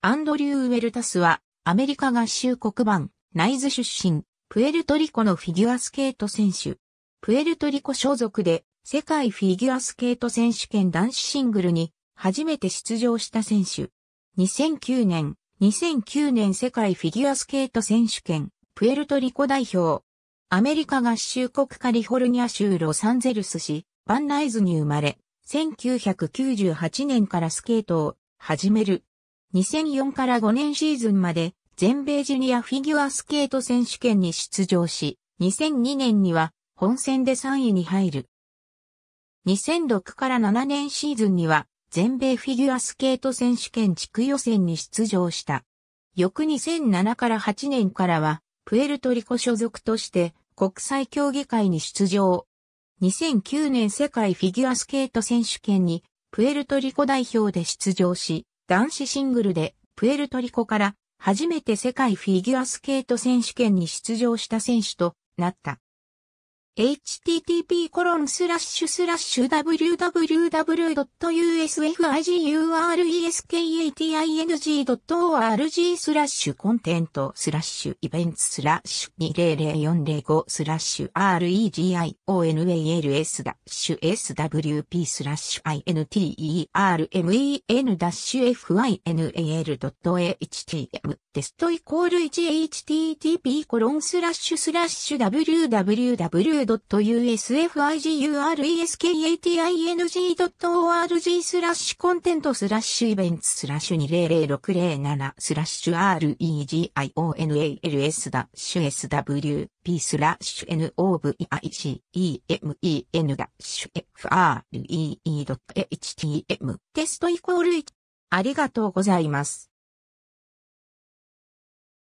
アンドリュー・ウェルタスは、アメリカ合衆国版、ナイズ出身、プエルトリコのフィギュアスケート選手。プエルトリコ所属で、世界フィギュアスケート選手権男子シングルに、初めて出場した選手。2009年、2009年世界フィギュアスケート選手権、プエルトリコ代表。アメリカ合衆国カリフォルニア州ロサンゼルス市、バンナイズに生まれ、1998年からスケートを始める。2004から5年シーズンまで全米ジュニアフィギュアスケート選手権に出場し、2002年には本戦で3位に入る。2006から7年シーズンには全米フィギュアスケート選手権地区予選に出場した。翌2007から8年からはプエルトリコ所属として国際競技会に出場。2009年世界フィギュアスケート選手権にプエルトリコ代表で出場し、男子シングルでプエルトリコから初めて世界フィギュアスケート選手権に出場した選手となった。http://www.usfigurating.org e s k スラッシュコンテントスラッシュイベントスラッシュ200405スラッシュ r e g i o n a l s ダッシュ swp スラッシュ intermen-final.htm テストイコール 1http コロンスラッシュスラッシュ www.usfiguresking.org t スラッシュコンテントスラッシュイベントスラッシュ200607スラッシュ REGIONALS ダッシュ SWP スラッシュ NOVICEMEN ダッシュ FREE.htm テストイコール1ありがとうございます。